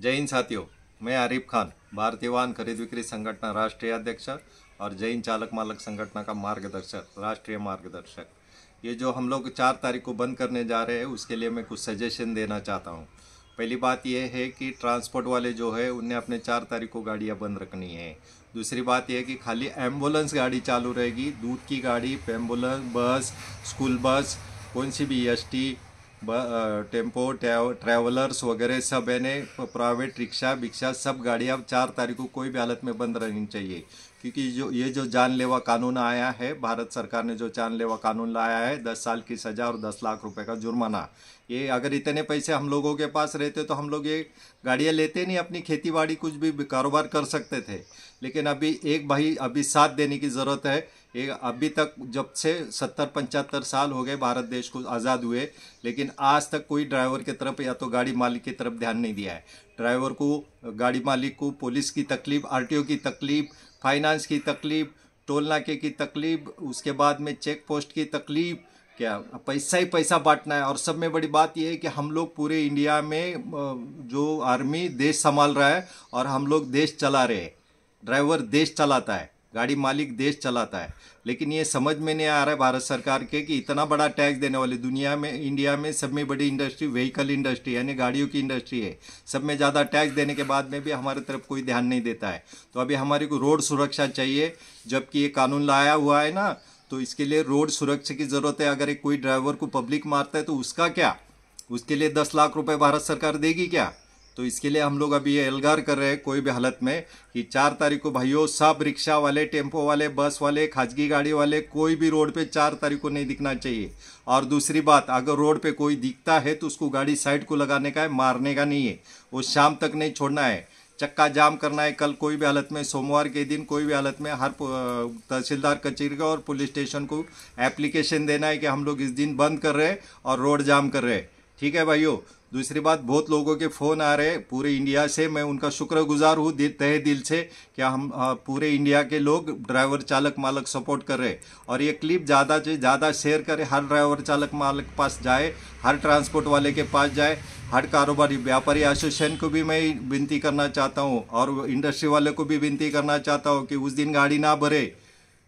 जैन साथियों मैं आरिफ खान भारतीय वाहन खरीद विक्री संगठन राष्ट्रीय अध्यक्ष और जैन चालक मालक संगठन का मार्गदर्शक राष्ट्रीय मार्गदर्शक ये जो हम लोग चार तारीख को बंद करने जा रहे हैं उसके लिए मैं कुछ सजेशन देना चाहता हूँ पहली बात यह है कि ट्रांसपोर्ट वाले जो है उन्हें अपने चार तारीख को गाड़ियाँ बंद रखनी है दूसरी बात यह है कि खाली एम्बुलेंस गाड़ी चालू रहेगी दूध की गाड़ी एम्बुलेंस बस स्कूल बस कौन सी भी एस टेम्पो ट्रैवलर्स वगैरह सब है यानी प्राइवेट रिक्शा बिक्शा सब गाड़ियाँ चार तारीख को कोई भी हालत में बंद रहनी चाहिए क्योंकि जो ये जो जानलेवा कानून आया है भारत सरकार ने जो जानलेवा कानून लाया है दस साल की सज़ा और दस लाख रुपए का जुर्माना ये अगर इतने पैसे हम लोगों के पास रहते तो हम लोग ये गाड़ियाँ लेते नहीं अपनी खेती बाड़ी कुछ भी कारोबार कर सकते थे लेकिन अभी एक भाई अभी साथ देने की ज़रूरत है ये अभी तक जब से सत्तर पचहत्तर साल हो गए भारत देश को आज़ाद हुए लेकिन आज तक कोई ड्राइवर की तरफ या तो गाड़ी मालिक की तरफ ध्यान नहीं दिया है ड्राइवर को गाड़ी मालिक को पुलिस की तकलीफ आर की तकलीफ फाइनेंस की तकलीफ टोल नाके की तकलीफ उसके बाद में चेक पोस्ट की तकलीफ क्या पैसा ही पैसा बांटना है और सब में बड़ी बात यह है कि हम लोग पूरे इंडिया में जो आर्मी देश संभाल रहा है और हम लोग देश चला रहे हैं ड्राइवर देश चलाता है गाड़ी मालिक देश चलाता है लेकिन ये समझ में नहीं आ रहा है भारत सरकार के कि इतना बड़ा टैक्स देने वाले दुनिया में इंडिया में सब में बड़ी इंडस्ट्री व्हीकल इंडस्ट्री यानी गाड़ियों की इंडस्ट्री है सब में ज़्यादा टैक्स देने के बाद में भी हमारे तरफ कोई ध्यान नहीं देता है तो अभी हमारे को रोड सुरक्षा चाहिए जबकि ये कानून लाया हुआ है ना तो इसके लिए रोड सुरक्षा की ज़रूरत है अगर कोई ड्राइवर को पब्लिक मारता है तो उसका क्या उसके लिए दस लाख रुपये भारत सरकार देगी क्या तो इसके लिए हम लोग अभी ये एलगार कर रहे हैं कोई भी हालत में कि चार तारीख को भाइयों सब रिक्शा वाले टेम्पो वाले बस वाले खाजगी गाड़ी वाले कोई भी रोड पे चार तारीख को नहीं दिखना चाहिए और दूसरी बात अगर रोड पे कोई दिखता है तो उसको गाड़ी साइड को लगाने का है मारने का नहीं है वो शाम तक नहीं छोड़ना है चक्का जाम करना है कल कोई भी हालत में सोमवार के दिन कोई भी हालत में हर तहसीलदार कचेरी का और पुलिस स्टेशन को एप्लीकेशन देना है कि हम लोग इस दिन बंद कर रहे हैं और रोड जाम कर रहे हैं ठीक है भाइयों दूसरी बात बहुत लोगों के फ़ोन आ रहे पूरे इंडिया से मैं उनका शुक्रगुजार हूँ तहे दिल से कि हम पूरे इंडिया के लोग ड्राइवर चालक मालक सपोर्ट कर रहे और ये क्लिप ज़्यादा से ज़्यादा शेयर करें हर ड्राइवर चालक मालक पास जाए हर ट्रांसपोर्ट वाले के पास जाए हर कारोबारी व्यापारी एसोसिएशन को भी मैं विनती करना चाहता हूँ और इंडस्ट्री वाले को भी विनती करना चाहता हूँ कि उस दिन गाड़ी ना भरे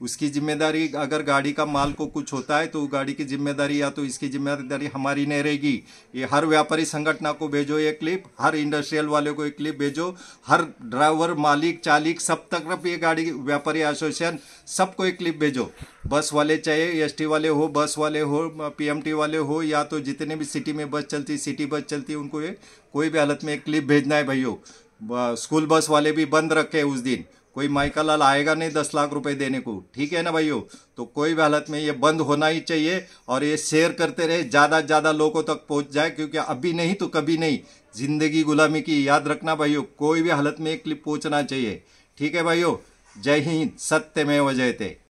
उसकी जिम्मेदारी अगर गाड़ी का माल को कुछ होता है तो गाड़ी की जिम्मेदारी या तो इसकी जिम्मेदारी हमारी नहीं रहेगी ये हर व्यापारी संगठना को भेजो ये क्लिप हर इंडस्ट्रियल वाले को ये क्लिप भेजो हर ड्राइवर मालिक चालिक सब तक ये गाड़ी व्यापारी एसोसिएशन सबको एक क्लिप भेजो बस वाले चाहे एस वाले हो बस वाले हो पी वाले हो या तो जितने भी सिटी में बस चलती सिटी बस चलती उनको ये कोई भी हालत में एक क्लिप भेजना है भैया स्कूल बस वाले भी बंद रखे उस दिन कोई माइका लाल आएगा नहीं दस लाख रुपए देने को ठीक है ना भाइयों तो कोई भी हालत में ये बंद होना ही चाहिए और ये शेयर करते रहे ज़्यादा से ज़्यादा लोगों तक पहुंच जाए क्योंकि अभी नहीं तो कभी नहीं ज़िंदगी गुलामी की याद रखना भाइयों कोई भी हालत में ये क्लिप पहुँचना चाहिए ठीक है भाइयों जय हिंद सत्य में वजह